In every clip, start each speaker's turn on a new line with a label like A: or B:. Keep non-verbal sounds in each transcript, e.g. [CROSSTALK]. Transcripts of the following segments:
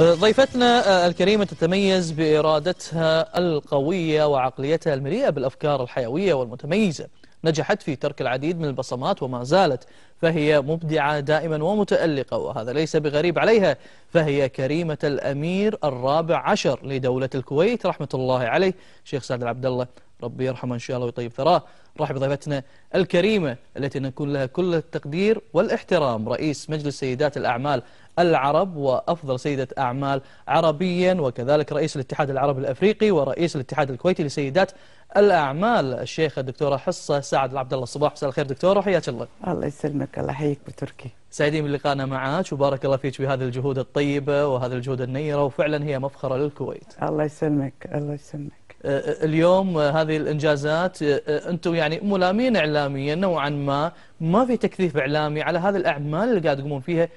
A: أه، ضيفتنا أه، الكريمة تتميز بإرادتها القوية وعقليتها المليئة بالأفكار الحيوية والمتميزة نجحت في ترك العديد من البصمات وما زالت فهي مبدعة دائما ومتألقة وهذا ليس بغريب عليها فهي كريمة الأمير الرابع عشر لدولة الكويت رحمة الله عليه شيخ سعد العبد الله ربي يرحمه إن شاء الله ويطيب ثراه رحب ضيفتنا الكريمة التي نكون لها كل التقدير والاحترام رئيس مجلس سيدات الأعمال العرب وأفضل سيدة أعمال عربيا وكذلك رئيس الاتحاد العربي الأفريقي ورئيس الاتحاد الكويتي لسيدات الأعمال الشيخة الدكتورة حصة سعد العبد الله الصباح مساء الخير دكتورة حياك الله الله يسلمك الله يحييك بتركي سعيدين بلقائنا معك وبارك الله فيك بهذه الجهود الطيبة وهذه الجهود النيرة وفعلا هي مفخرة للكويت الله يسلمك الله يسلمك آه، اليوم هذه الانجازات آه، آه، انتم يعني ملامين اعلاميا نوعا ما ما في تكثيف اعلامي على هذه الاعمال اللي قاعد تقومون فيها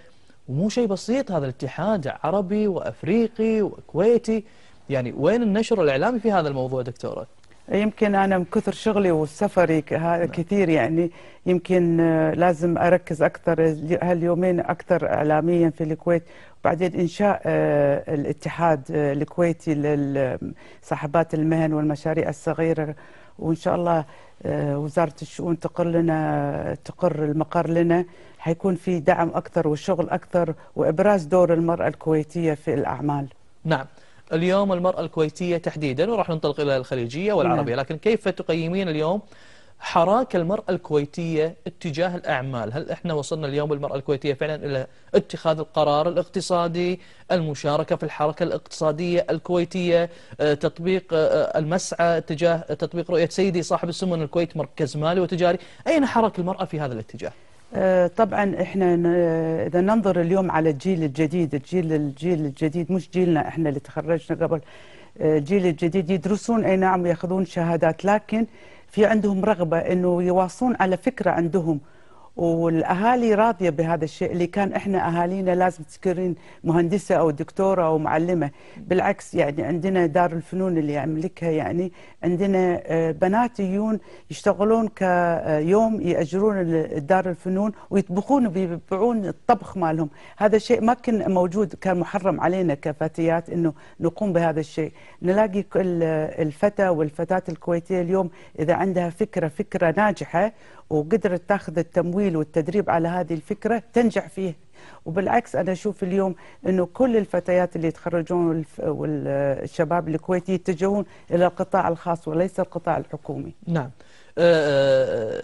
A: ومو شيء بسيط هذا الاتحاد عربي وافريقي وكويتي يعني وين النشر الاعلامي في هذا الموضوع دكتوره؟ يمكن أنا من كثر شغلي والسفري نعم. كثير يعني
B: يمكن آه، لازم أركز أكثر هاليومين أكثر إعلاميا في الكويت وبعدين إنشاء آه، الاتحاد آه، الكويتي لصاحبات المهن والمشاريع الصغيرة وإن شاء الله وزارة الشؤون تقر لنا تقر المقر لنا حيكون في دعم أكثر وشغل أكثر وإبراز دور المرأة الكويتية في الأعمال
A: نعم اليوم المرأة الكويتية تحديدا وراح ننطلق إلى الخليجية والعربية نعم. لكن كيف تقيمين اليوم حراك المرأة الكويتية اتجاه الأعمال هل إحنا وصلنا اليوم المرأة الكويتية فعلا إلى اتخاذ القرار الاقتصادي المشاركة في الحركة الاقتصادية الكويتية آه، تطبيق آه، آه، المسعى تجاه تطبيق رؤية سيدي صاحب السمو الكويت مركز مالي وتجاري أين حرك المرأة في هذا الاتجاه؟
B: آه، طبعا احنا آه، اذا ننظر اليوم على الجيل الجديد الجيل الجيل الجديد مش جيلنا احنا اللي تخرجنا قبل آه، الجيل الجديد يدرسون اي نعم ياخذون شهادات لكن في عندهم رغبه انه يواصلون على فكره عندهم والاهالي راضيه بهذا الشيء اللي كان احنا اهالينا لازم تذكرين مهندسه او دكتوره او معلمه بالعكس يعني عندنا دار الفنون اللي املكها يعني عندنا آه، بنات يجون يشتغلون كيوم ياجرون دار الفنون ويطبخون ويبيعون الطبخ مالهم هذا الشيء ما كان موجود كان محرم علينا كفتيات انه نقوم بهذا الشيء نلاقي كل آه، الفتى والفتاه الكويتيه اليوم اذا عندها فكره فكره ناجحه وقدرت تاخذ التمويل والتدريب على هذه الفكره تنجح فيه وبالعكس انا اشوف اليوم انه كل الفتيات اللي يتخرجون والشباب الكويتي يتجهون الى القطاع الخاص وليس القطاع الحكومي. نعم.
A: آه،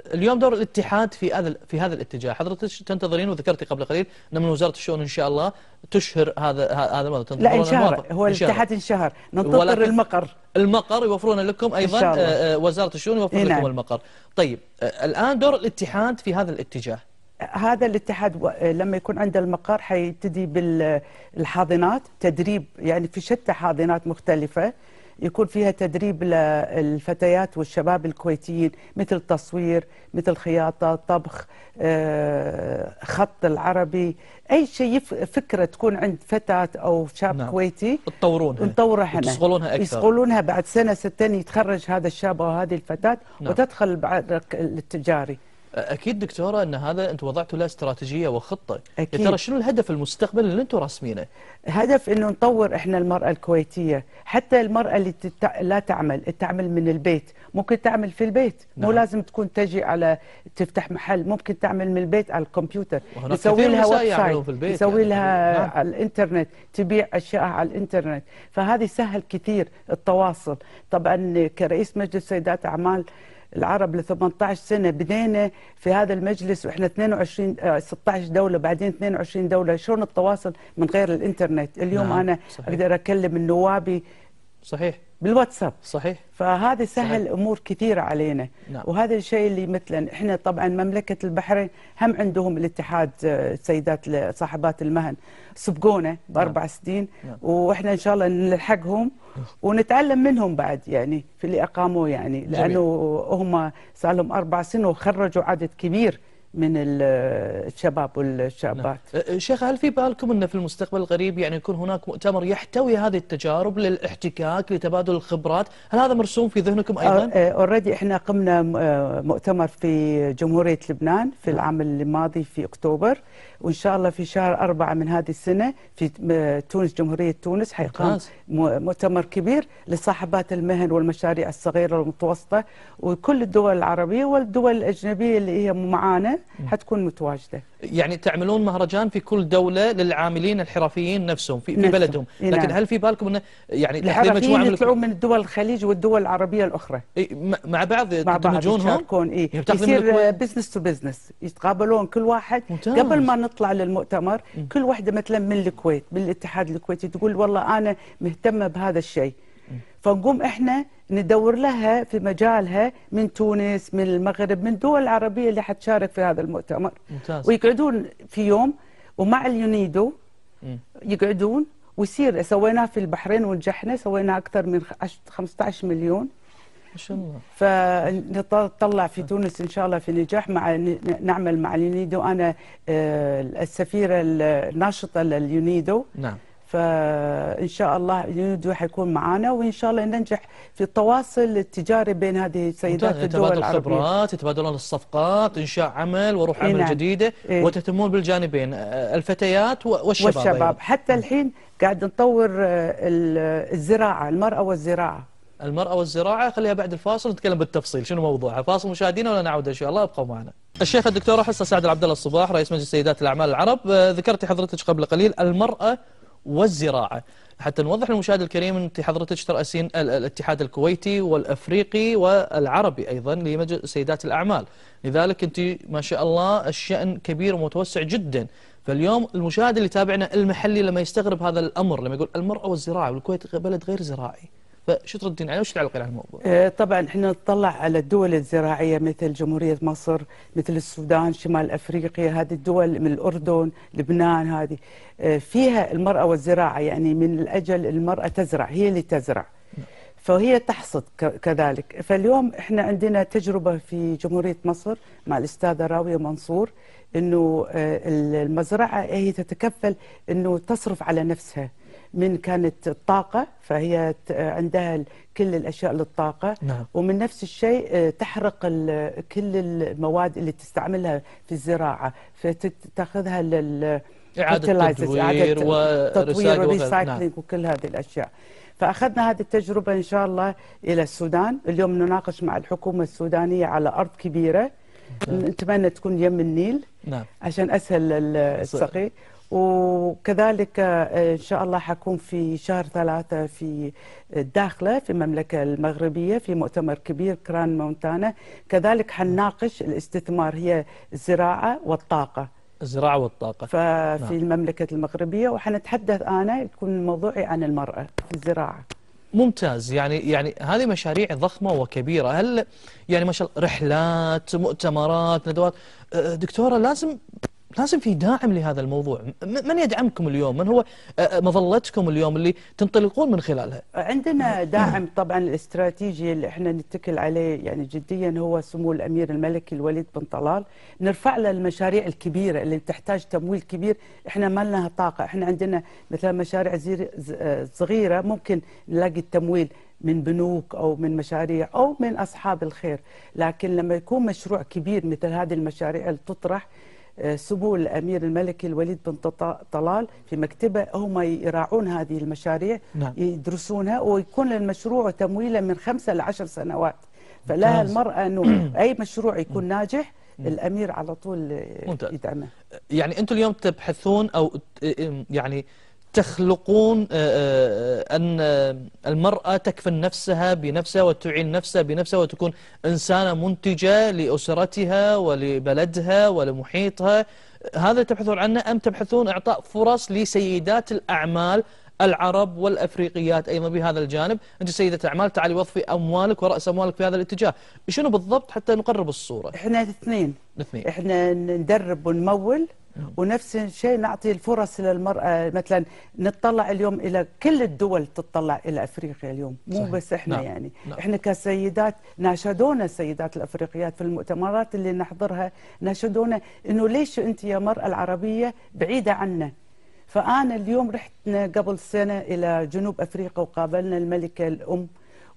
A: آه، اليوم دور الاتحاد في هذا في هذا الاتجاه حضرتك تنتظرين وذكرتي قبل قليل ان من وزاره الشؤون ان شاء الله تشهر هذا هذا الموضوع لا انشهر هو الاتحاد
B: انشهر ننتظر
A: المقر المقر يوفرون لكم ايضا آه، وزاره الشؤون يوفر لكم نعم. المقر طيب الان دور
B: الاتحاد في هذا الاتجاه هذا الاتحاد لما يكون عند المقر حيبتدي بالحاضنات تدريب يعني في شتى حاضنات مختلفه يكون فيها تدريب للفتيات والشباب الكويتيين مثل التصوير مثل خياطة طبخ آه، خط العربي أي شيء فكرة تكون عند فتاة أو شاب نعم. كويتي تطورونها نطورها يشغلونها أكثر يشغلونها بعد سنة ستين يتخرج هذا الشاب أو هذه الفتاة نعم. وتدخل بعد التجاري
A: اكيد دكتوره ان هذا انتم وضعتوا له استراتيجيه وخطه أكيد. ترى شنو
B: الهدف المستقبل اللي انتم راسمينه هدف انه نطور احنا المراه الكويتيه حتى المراه اللي تتع... لا تعمل تعمل من البيت ممكن تعمل في البيت نعم. مو لازم تكون تجي على تفتح محل ممكن تعمل من البيت على الكمبيوتر يسوي لها ويب سايت يعني يسوي لها نعم. على الانترنت تبيع اشياء على الانترنت فهذه سهل كثير التواصل طبعا كرئيس مجلس سيدات اعمال العرب ل 18 سنه بدينا في هذا المجلس واحنا 22 16 آه، دوله بعدين 22 دوله شلون التواصل من غير الانترنت اليوم نعم. انا صحيح. اقدر اكلم النوابي صحيح بالواتساب صحيح فهذا سهل صحيح. امور كثيره علينا نعم. وهذا الشيء اللي مثلا احنا طبعا مملكه البحرين هم عندهم الاتحاد آه، سيدات صاحبات المهن سبقونا باربع نعم. سنين نعم. واحنا ان شاء الله نلحقهم [LAUGHS] ونتعلم منهم بعد يعني في اللي اقاموا يعني لانه هم صار لهم اربع سنين وخرجوا عدد كبير من الشباب والشابات نعم.
A: أه، أه، شيخ هل في بالكم أن في المستقبل القريب يعني يكون هناك مؤتمر يحتوي هذه التجارب للاحتكاك لتبادل الخبرات هل هذا مرسوم في ذهنكم أيضا؟
B: اوريدي أه، احنا قمنا مؤتمر في جمهورية لبنان في نعم. العام الماضي في أكتوبر وان شاء الله في شهر أربعة من هذه السنه في آه، تونس جمهوريه تونس حيقام مؤتمر كبير لصاحبات المهن والمشاريع الصغيره والمتوسطه وكل الدول العربيه والدول الاجنبيه اللي هي معانا حتكون متواجده.
A: يعني تعملون مهرجان في كل دوله للعاملين الحرفيين نفسهم في, نفسهم. في بلدهم، نعم. لكن هل في بالكم انه يعني الحرفيين يطلعون من دول الخليج
B: والدول العربيه الاخرى. مع بعض مع بعض يشاركون اي يعني يصير بزنس تو بزنس يتقابلون كل واحد ممتاز. قبل ما نطلع للمؤتمر كل واحده مثلا من الكويت من الاتحاد الكويتي تقول والله انا مهتمه بهذا الشيء فنقوم احنا ندور لها في مجالها من تونس من المغرب من دول العربيه اللي حتشارك في هذا المؤتمر ممتاز. ويقعدون في يوم ومع اليونيدو يقعدون ويصير سويناه في البحرين ونجحنا سويناه اكثر من 15 مليون ما شاء الله فنتطلع في تونس ان شاء الله في نجاح مع نعمل مع اليونيدو انا آه، السفيره الناشطه لليونيدو نعم فان شاء الله اليونيدو حيكون معنا وان شاء الله ننجح في التواصل التجاري بين هذه السيدات في الدول العربيه تبادل
A: الخبرات يتبادلون الصفقات انشاء عمل وروح عمل نعم. جديده إيه؟ وتهتمون بالجانبين آه، الفتيات
B: والشباب والشباب أيضا. حتى الحين قاعد نطور آه، الزراعه المراه والزراعه
A: المرأة والزراعة خليها بعد الفاصل نتكلم بالتفصيل شنو موضوعها فاصل مشاهدينا ولا نعود إن شاء الله ابقوا معنا الشيخ الدكتور حصة سعد عبد الله الصباح رئيس مجلس سيدات الأعمال العرب آه، ذكرتي حضرتك قبل قليل المرأة والزراعة حتى نوضح للمشاهد الكريم أنت حضرتك ترأسين الاتحاد الكويتي والأفريقي والعربي أيضا لمجلس سيدات الأعمال لذلك أنت ما شاء الله الشأن كبير ومتوسع جدا فاليوم المشاهد اللي تابعنا المحلي لما يستغرب هذا الأمر لما يقول المرأة والزراعة والكويت بلد غير زراعي فشو تردين عليه وش تعلقين على الموضوع؟
B: آه، طبعا احنا نطلع على الدول الزراعيه مثل جمهوريه مصر، مثل السودان، شمال افريقيا، هذه الدول من الاردن، لبنان هذه آه، فيها المراه والزراعه يعني من الاجل المراه تزرع هي اللي تزرع. فهي تحصد كذلك فاليوم احنا عندنا تجربه في جمهوريه مصر مع الاستاذه راويه منصور انه آه، المزرعه هي تتكفل انه تصرف على نفسها من كانت الطاقة فهي عندها كل الأشياء للطاقة نعم. ومن نفس الشيء آه، تحرق كل المواد اللي تستعملها في الزراعة فتاخذها لل إعادة تطوير وتطوير وريسايكلينج نعم. وكل هذه الأشياء فأخذنا هذه التجربة إن شاء الله إلى السودان اليوم نناقش مع الحكومة السودانية على أرض كبيرة نعم. نتمنى تكون يم النيل نعم. عشان أسهل السقي وكذلك آه، ان شاء الله حكون في شهر ثلاثة في الداخله في المملكه المغربيه في مؤتمر كبير كران مونتانا كذلك حنناقش الاستثمار هي الزراعه والطاقه الزراعه والطاقه ففي نعم. المملكه المغربيه وحنتحدث انا يكون موضوعي عن المراه في الزراعه
A: ممتاز يعني يعني هذه مشاريع ضخمه وكبيره هل يعني ما شاء الله رحلات مؤتمرات ندوات آه، دكتوره لازم لازم في داعم لهذا الموضوع من يدعمكم اليوم من هو مظلتكم اليوم اللي تنطلقون من خلالها عندنا داعم طبعا
B: الاستراتيجي اللي احنا نتكل عليه يعني جديا هو سمو الامير الملكي الوليد بن طلال نرفع له المشاريع الكبيره اللي تحتاج تمويل كبير احنا ما لنا طاقه احنا عندنا مثلا مشاريع صغيره ممكن نلاقي التمويل من بنوك او من مشاريع او من اصحاب الخير لكن لما يكون مشروع كبير مثل هذه المشاريع اللي تطرح آه، سمو الامير الملكي الوليد بن طلال في مكتبه هم يراعون هذه المشاريع نعم. يدرسونها ويكون للمشروع تمويله من خمسة ل سنوات سنوات فلها المراه انه [CLEARS THROAT] اي مشروع يكون ناجح الامير على طول يدعمه
A: يعني انتم اليوم تبحثون او يعني تخلقون آه، آه، أن المرأة تكفل نفسها بنفسها وتعين نفسها بنفسها وتكون إنسانة منتجة لأسرتها ولبلدها ولمحيطها هذا تبحثون عنه أم تبحثون إعطاء فرص لسيدات الأعمال العرب والأفريقيات أيضا بهذا الجانب أنت سيدة أعمال تعالي وظفي أموالك ورأس أموالك في هذا الاتجاه شنو بالضبط حتى نقرب الصورة إحنا اثنين
B: احنا ندرب ونمول ونفس الشيء نعطي الفرص للمرأة مثلا نتطلع اليوم إلى كل الدول تتطلع إلى أفريقيا اليوم مو صحيح. بس إحنا نعم. يعني نعم. إحنا كسيدات ناشدونا السيدات الأفريقيات في المؤتمرات اللي نحضرها ناشدونا إنه ليش أنت يا مرأة العربية بعيدة عنا فأنا اليوم رحت قبل سنة إلى جنوب أفريقيا وقابلنا الملكة الأم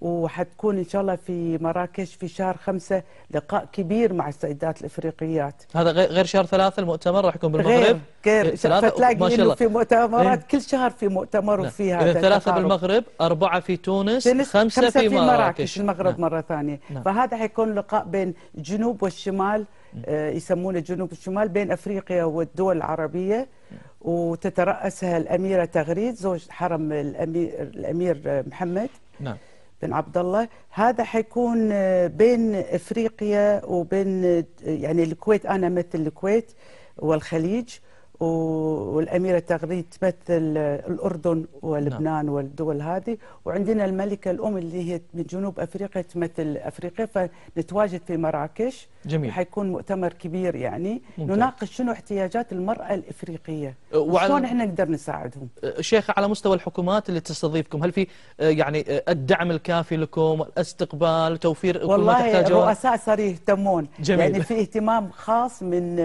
B: وحتكون ان شاء الله في مراكش في شهر خمسة لقاء كبير مع السيدات الافريقيات
A: هذا غير شهر ثلاثة المؤتمر راح يكون بالمغرب غير غير فتلاقي الله. في مؤتمرات
B: إيه. كل شهر في مؤتمر نعم. وفي هذا ثلاثة التقارب.
A: بالمغرب أربعة في تونس خمسة, خمسة في, في مراكش, مراكش المغرب نعم.
B: مرة ثانية نعم. فهذا حيكون لقاء بين الجنوب والشمال آه، يسمونه جنوب الشمال بين افريقيا والدول العربيه نعم. وتترأسها الاميره تغريد زوج حرم الامير الامير محمد نعم بن عبد الله هذا حيكون آه، بين افريقيا وبين آه، يعني الكويت انا مثل الكويت والخليج والأميرة تغريد تمثل الأردن ولبنان نعم. والدول هذه وعندنا الملكة الأم اللي هي من جنوب أفريقيا تمثل أفريقيا فنتواجد في مراكش جميل حيكون مؤتمر كبير يعني ممتاز. نناقش شنو احتياجات المرأة الإفريقية أه، وعلى... شلون احنا نقدر نساعدهم
A: أه، شيخ على مستوى الحكومات اللي تستضيفكم هل في أه، يعني الدعم الكافي لكم الاستقبال توفير والله الرؤساء
B: صاروا يهتمون جميل. يعني في اهتمام خاص من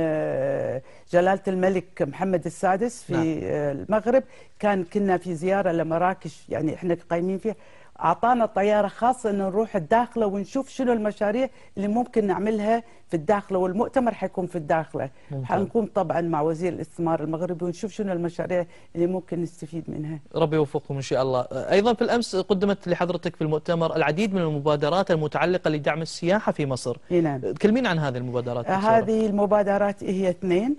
B: جلالة الملك محمد السادس في نعم. المغرب كان كنا في زياره لمراكش يعني احنا قايمين فيها اعطانا طياره خاصه ان نروح الداخله ونشوف شنو المشاريع اللي ممكن نعملها في الداخله والمؤتمر حيكون في الداخله حنكون طبعا مع وزير الاستثمار المغربي ونشوف شنو المشاريع اللي ممكن
A: نستفيد منها ربي يوفقكم ان شاء الله ايضا في الامس قدمت لحضرتك في المؤتمر العديد من المبادرات المتعلقه لدعم السياحه في مصر نعم. كلمين عن هذه المبادرات هذه
B: المبادرات هي اثنين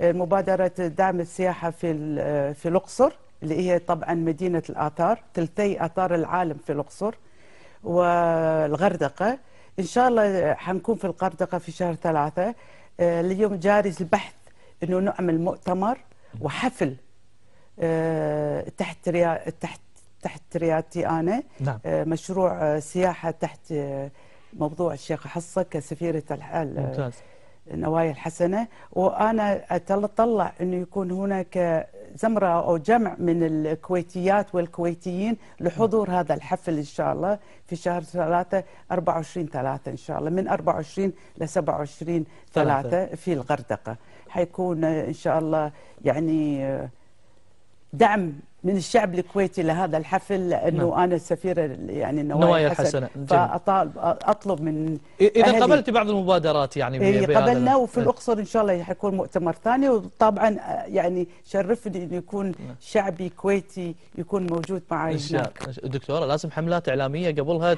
B: مبادرة دعم السياحة في في الأقصر اللي هي طبعا مدينة الآثار ثلثي آثار العالم في الأقصر والغردقة إن شاء الله حنكون في الغردقة في شهر ثلاثة آه، اليوم جارز البحث إنه نعمل مؤتمر وحفل آه، تحت ريا... تحت تحت ريادتي أنا نعم. آه، مشروع سياحة تحت موضوع الشيخة حصة كسفيرة الحال ممتاز. النوايا الحسنه وانا اتطلع انه يكون هناك زمره او جمع من الكويتيات والكويتيين لحضور هذا الحفل ان شاء الله في شهر ثلاثة 24 3 ان شاء الله من 24 ل 27 3 في الغردقه حيكون ان شاء الله يعني دعم من الشعب الكويتي لهذا الحفل انه نعم. انا السفيره يعني النوايا الحسنه فاطالب
A: اطلب من اذا قبلت بعض المبادرات يعني إيه قبلنا وفي نعم. الاقصر
B: ان شاء الله حيكون مؤتمر ثاني وطبعا آه، يعني شرفني انه يكون نعم. شعبي كويتي يكون موجود معي ان نعم. شاء
A: الله دكتوره لازم حملات اعلاميه قبلها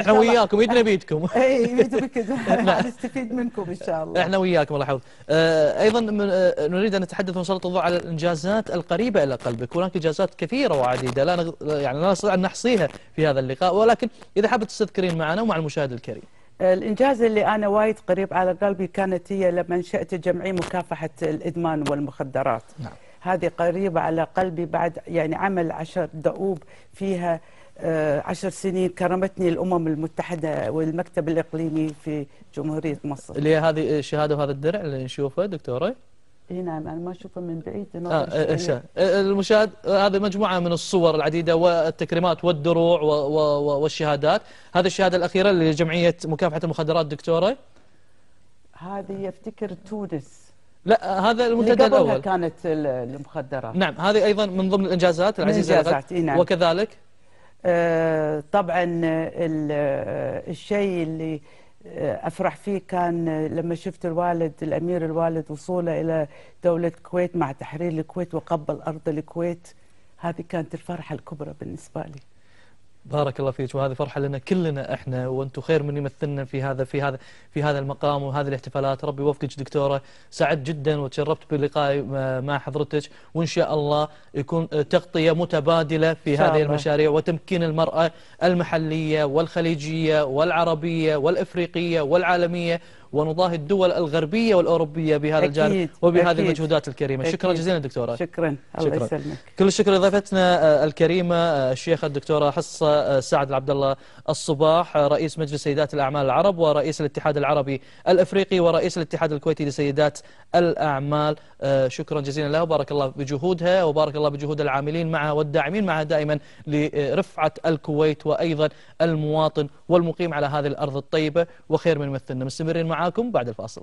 A: احنا وياكم يدنا بيدكم [LAUGHS] اي بيدكم
B: [LAUGHS] [LAUGHS] نستفيد منكم ان شاء الله احنا
A: وياكم الله يحفظك آه، ايضا آه، نريد ان نتحدث ونسلط الضوء على الانجازات القريبه الى قلبك هناك إجازات كثيرة وعديدة لا نغ... يعني لا نستطيع أن نحصيها في هذا اللقاء ولكن إذا حابة تستذكرين معنا ومع المشاهد الكريم
B: الإنجاز اللي أنا وايد قريب على قلبي كانت هي لما أنشأت جمعية مكافحة الإدمان والمخدرات نعم. هذه قريبة على قلبي بعد يعني عمل عشر دؤوب فيها آه، عشر سنين كرمتني الأمم المتحدة والمكتب الإقليمي في جمهورية مصر اللي
A: هذه الشهادة وهذا الدرع اللي نشوفه دكتورة
B: اي نعم انا ما اشوفه من بعيد آه إشاء.
A: إيه، آه، المشاهد آه، هذه مجموعه من الصور العديده والتكريمات والدروع والشهادات هذه الشهاده الاخيره لجمعيه مكافحه المخدرات دكتوره هذه افتكر تونس لا هذا المنتدى الاول
B: كانت المخدرات نعم
A: هذه ايضا من ضمن الانجازات العزيزه الانجازات إيه، نعم. وكذلك آه طبعا
B: آه، الشيء اللي آه، افرح فيه كان آه، لما شفت الوالد الامير الوالد وصوله الى دوله الكويت مع تحرير الكويت وقبل ارض الكويت هذه كانت الفرحه الكبرى بالنسبه لي
A: بارك الله فيك وهذه فرحة لنا كلنا احنا وانتم خير من يمثلنا في هذا في هذا في هذا المقام وهذه الاحتفالات ربي يوفقك دكتورة سعد جدا وتشرفت بلقائي مع حضرتك وان شاء الله يكون تغطية متبادلة في هذه المشاريع وتمكين المرأة المحلية والخليجية والعربية والافريقية والعالمية ونضاهي الدول الغربية والأوروبية بهذا أكيد الجانب وبهذه أكيد المجهودات الكريمة أكيد شكرا جزيلا دكتورة
B: شكرا الله يسلمك
A: كل الشكر لضيفتنا آه، الكريمة آه، الشيخة الدكتورة حصة آه، سعد عبد الله الصباح رئيس مجلس سيدات الأعمال العرب ورئيس الاتحاد العربي الأفريقي ورئيس الاتحاد الكويتي لسيدات الأعمال شكرا جزيلا لها وبارك الله بجهودها وبارك الله بجهود العاملين معها والداعمين معها دائما لرفعة الكويت وأيضا المواطن والمقيم على هذه الأرض الطيبة وخير من مثلنا مستمرين مع معاكم بعد الفاصل